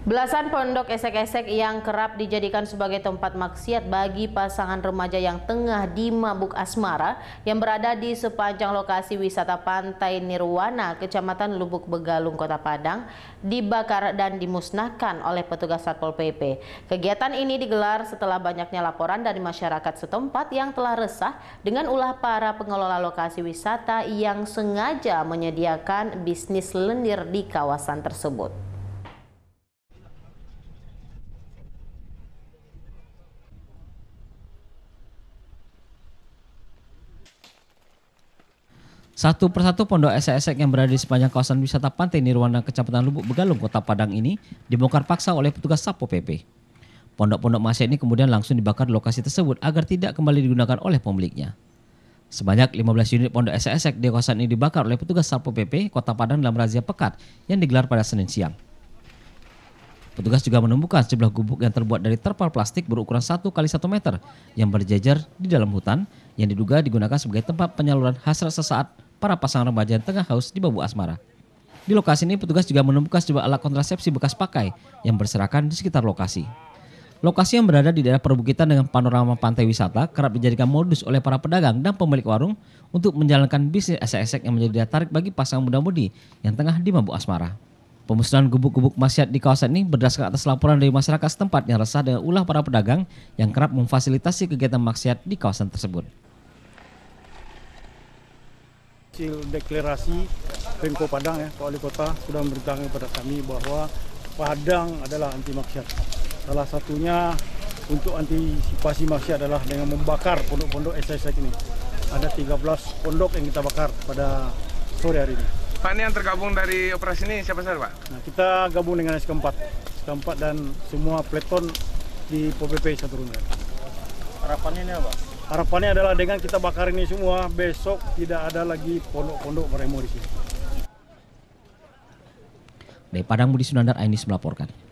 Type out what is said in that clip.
Belasan pondok esek-esek yang kerap dijadikan sebagai tempat maksiat bagi pasangan remaja yang tengah dimabuk asmara yang berada di sepanjang lokasi wisata Pantai Nirwana, Kecamatan Lubuk Begalung, Kota Padang, dibakar dan dimusnahkan oleh petugas Satpol PP. Kegiatan ini digelar setelah banyaknya laporan dari masyarakat setempat yang telah resah dengan ulah para pengelola lokasi wisata yang sengaja menyediakan bisnis lendir di kawasan tersebut. Satu persatu pondok esek-esek yang berada di sepanjang kawasan wisata Pantai Nirwana Kecamatan Lubuk Begalung Kota Padang ini dibongkar paksa oleh petugas Sapo PP. Pondok-pondok masjid ini kemudian langsung dibakar di lokasi tersebut agar tidak kembali digunakan oleh pemiliknya. Sebanyak 15 unit pondok esek-esek di kawasan ini dibakar oleh petugas Sapo PP Kota Padang dalam razia pekat yang digelar pada Senin siang. Petugas juga menemukan sejumlah gubuk yang terbuat dari terpal plastik berukuran 1 kali 1 meter yang berjejer di dalam hutan yang diduga digunakan sebagai tempat penyaluran hasrat sesaat para pasangan remaja yang tengah haus di babu asmara. Di lokasi ini petugas juga menemukan sebuah alat kontrasepsi bekas pakai yang berserakan di sekitar lokasi. Lokasi yang berada di daerah perbukitan dengan panorama pantai wisata kerap dijadikan modus oleh para pedagang dan pemilik warung untuk menjalankan bisnis esek-esek yang menjadi daya tarik bagi pasangan muda-mudi yang tengah di mabuk asmara. Pemusnahan gubuk-gubuk maksiat di kawasan ini berdasarkan atas laporan dari masyarakat setempat yang resah dengan ulah para pedagang yang kerap memfasilitasi kegiatan maksiat di kawasan tersebut. Hasil deklarasi Pemko Padang ya, Pak Wali Kota sudah memberitahu kepada kami bahwa Padang adalah anti maksiat. Salah satunya untuk antisipasi maksiat adalah dengan membakar pondok-pondok SSS ini. Ada 13 pondok yang kita bakar pada sore hari ini. Pak, ini yang tergabung dari operasi ini siapa saja, Pak? Nah, kita gabung dengan SK4. SK4 dan semua peleton di PBP satu Rundan. Harapannya ini apa? harapannya adalah dengan kita bakar ini semua besok tidak ada lagi pondok-pondok beremo di sini. Dari Padang Budi Sunandar, Ainis melaporkan.